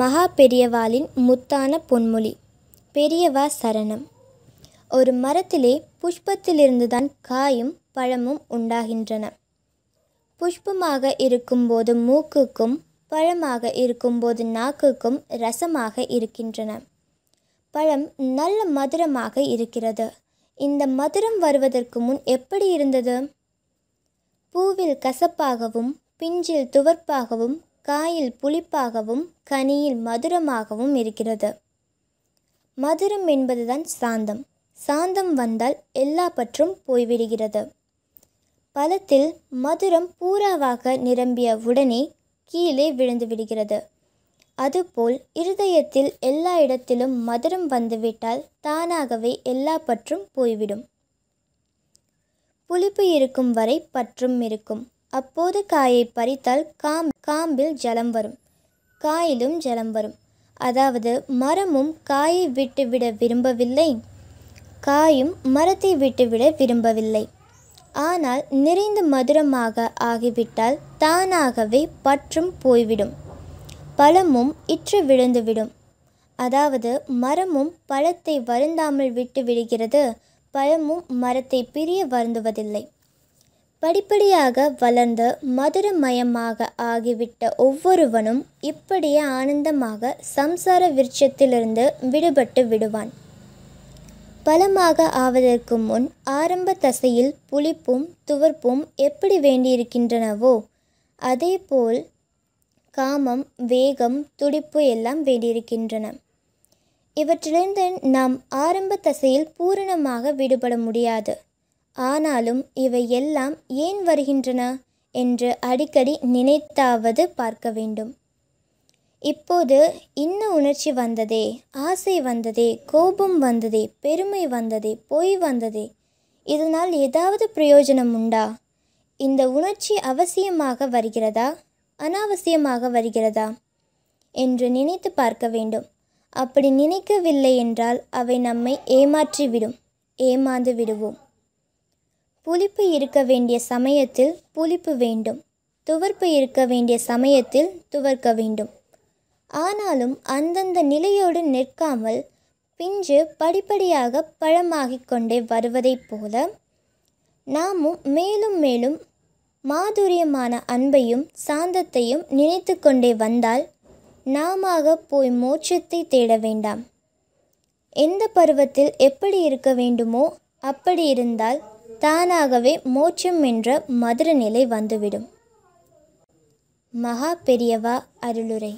மகா பெரியவாளின் முத்தான பொன்மொழி பெரியவா சரணம் ஒரு மரத்திலே புஷ்பத்திலிருந்துதான் காயும் பழமும் உண்டாகின்றன புஷ்பமாக இருக்கும்போது மூக்குக்கும் பழமாக இருக்கும்போது நாக்குக்கும் ரசமாக இருக்கின்றன பழம் நல்ல மதுரமாக இருக்கிறது இந்த மதுரம் வருவதற்கு முன் எப்படி இருந்தது பூவில் கசப்பாகவும் பிஞ்சில் துவர்ப்பாகவும் காயில் புளிப்பாகவும் கனியில் மதுரமாகவும் இருக்கிறது மதுரம் என்பதுதான் சாந்தம் சாந்தம் வந்தால் எல்லா பற்றும் போய்விடுகிறது பழத்தில் மதுரம் பூராவாக நிரம்பிய உடனே கீழே விழுந்து விடுகிறது அதுபோல் இருதயத்தில் எல்லா இடத்திலும் மதுரம் வந்துவிட்டால் தானாகவே எல்லா பற்றும் போய்விடும் புளிப்பு இருக்கும் வரை பற்றும் இருக்கும் அப்போது காயை பறித்தால் காம் காம்பில் ஜலம் வரும் காயிலும் ஜலம் வரும் அதாவது மரமும் காயை விட்டுவிட விரும்பவில்லை காயும் மரத்தை விட்டுவிட விரும்பவில்லை ஆனால் நிறைந்து மதுரமாக ஆகிவிட்டால் தானாகவே பற்றும் போய்விடும் பழமும் இற்று விழுந்துவிடும் அதாவது மரமும் பழத்தை வருந்தாமல் விட்டு விடுகிறது பழமும் மரத்தை பிரிய வருந்துவதில்லை படிப்படியாக வளர்ந்து மதுரமயமாக ஆகிவிட்ட ஒவ்வொருவனும் இப்படியே ஆனந்தமாக சம்சார விருட்சத்திலிருந்து விடுபட்டு விடுவான் பலமாக ஆவதற்கு முன் ஆரம்ப தசையில் புளிப்பும் துவர்ப்பும் எப்படி வேண்டியிருக்கின்றனவோ அதேபோல் காமம் வேகம் துடிப்பு எல்லாம் வேண்டியிருக்கின்றன இவற்றிலிருந்து நாம் ஆரம்ப தசையில் பூரணமாக விடுபட முடியாது ஆனாலும் இவை எல்லாம் ஏன் வருகின்றன என்று அடிக்கடி நினைத்தாவது பார்க்க வேண்டும் இப்போது இன்ன உணர்ச்சி வந்ததே ஆசை வந்ததே கோபம் வந்ததே பெருமை வந்ததே பொய் வந்ததே இதனால் ஏதாவது பிரயோஜனம் உண்டா இந்த உணர்ச்சி அவசியமாக வருகிறதா அனாவசியமாக வருகிறதா என்று நினைத்து பார்க்க வேண்டும் அப்படி நினைக்கவில்லை என்றால் அவை நம்மை ஏமாற்றிவிடும் ஏமாந்து விடுவோம் புளிப்பு இருக்க வேண்டிய சமயத்தில் புளிப்பு வேண்டும் துவர்ப்பு இருக்க வேண்டிய சமயத்தில் துவர்க்க வேண்டும் ஆனாலும் அந்தந்த நிலையோடு நிற்காமல் பிஞ்சு படிப்படியாக பழமாகிக் கொண்டே வருவதைப் போல நாமும் மேலும் மேலும் மாதுரியமான அன்பையும் சாந்தத்தையும் நினைத்து கொண்டே வந்தால் நாம போய் மோட்சத்தை தேட வேண்டாம் எந்த பருவத்தில் எப்படி இருக்க வேண்டுமோ அப்படி இருந்தால் தானாகவே மோட்சம் என்ற மதுர நிலை வந்துவிடும் மகா பெரியவா அருளுரை